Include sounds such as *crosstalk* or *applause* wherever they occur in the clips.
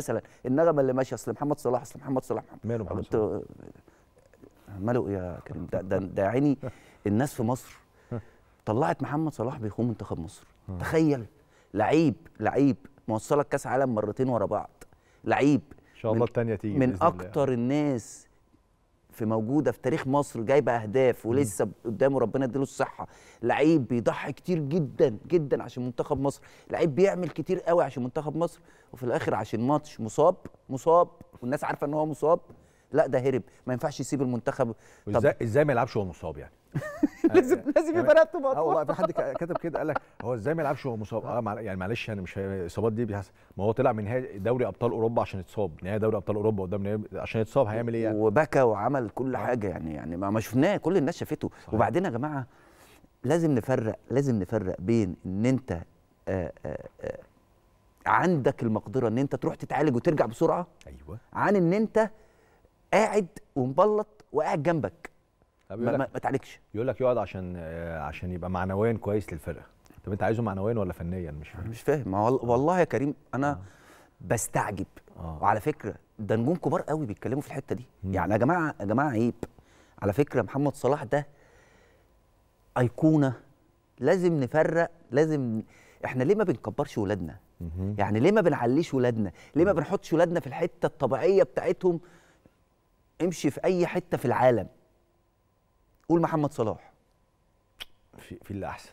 مثلا النغمه اللي ماشيه اصل محمد صلاح اصل محمد صلاح ماله محمد صلاح ماله يا كريم ده ده, ده عيني *laughs* الناس في مصر طلعت محمد صلاح بيخون منتخب مصر اه. تخيل لعيب لعيب موصلك كاس عالم مرتين ورا بعض لعيب ان شاء الله الثانيه تيجي من اكتر الناس في موجوده في تاريخ مصر جايبه اهداف ولسه قدامه ربنا يديله الصحه لعيب بيضحي كتير جدا جدا عشان منتخب مصر لعيب بيعمل كتير قوي عشان منتخب مصر وفي الاخر عشان ماتش مصاب مصاب والناس عارفه ان هو مصاب لا ده هرب ما ينفعش يسيب المنتخب ازاي ازاي ما يلعبش وهو مصاب يعني *laughs* *laughs* لازم لازم يبقى مقطوعه هو اه في حد كتب كده قال لك هو ازاي ما يلعبش وهو مصاب اه يعني معلش يعني مش الاصابات دي بيحصل ما هو طلع من نهائي دوري ابطال اوروبا عشان يتصاب نهائي دوري ابطال اوروبا قدام عشان يتصاب هيعمل ايه يعني؟ وبكى وعمل كل آه. حاجه يعني يعني ما شفناه كل الناس شافته وبعدين يا جماعه لازم نفرق لازم نفرق بين ان انت آآ آه، آآ عندك المقدره ان انت تروح تتعالج وترجع بسرعه ايوه عن ان انت قاعد ومبلط وقاعد جنبك ما, ما تعالجش يقول لك يقعد عشان آه، عشان يبقى معنويا كويس للفرقه طب انت عايزه معنويا ولا فنيا مش فاهم مش فاهم والله يا كريم انا آه. بستعجب آه. وعلى فكره ده نجوم كبار قوي بيتكلموا في الحته دي م. يعني يا جماعه يا جماعه عيب على فكره محمد صلاح ده ايقونه لازم نفرق لازم احنا ليه ما بنكبرش ولادنا يعني ليه ما بنعليش ولادنا ليه ما بنحطش ولادنا في الحته الطبيعيه بتاعتهم امشي في اي حته في العالم قول محمد صلاح في, في اللي احسن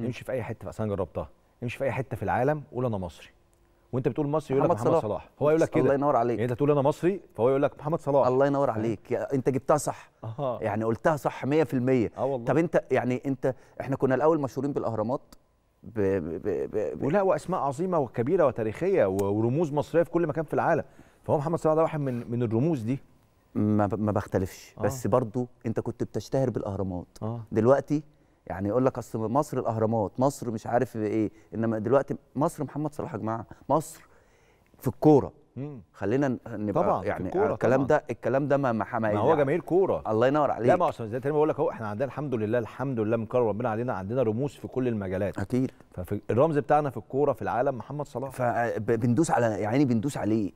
امشي في اي حته بس انا جربتها امشي في اي حته في العالم قول انا مصري وانت بتقول مصري يقول لك محمد صلاح, صلاح. هو يقول لك كده الله ينور عليك يعني انت تقول انا مصري فهو يقول لك محمد صلاح الله ينور عليك انت جبتها صح أه. يعني قلتها صح 100% اه والله طب انت يعني انت احنا كنا الاول مشهورين بالاهرامات ب... ب... ب... ب... ولا واسماء عظيمه وكبيره وتاريخيه ورموز مصريه في كل مكان في العالم فهو محمد صلاح ده واحد من من الرموز دي ما, ما بختلفش آه. بس برضو انت كنت بتشتهر بالاهرامات آه. دلوقتي يعني يقول لك اصل مصر الاهرامات مصر مش عارف ايه انما دلوقتي مصر محمد صلاح يا جماعه مصر في الكوره خلينا نبقى طبعا يعني الكورة الكلام طبعًا. ده الكلام ده ما ما, ما هو يعني. جماهير كوره الله ينور عليك لا ما عشان زي ما بقول لك اهو احنا عندنا الحمد لله الحمد لله من كرم ربنا علينا عندنا رموز في كل المجالات اكيد فالرمز بتاعنا في الكوره في العالم محمد صلاح فبندوس على يعني بندوس عليه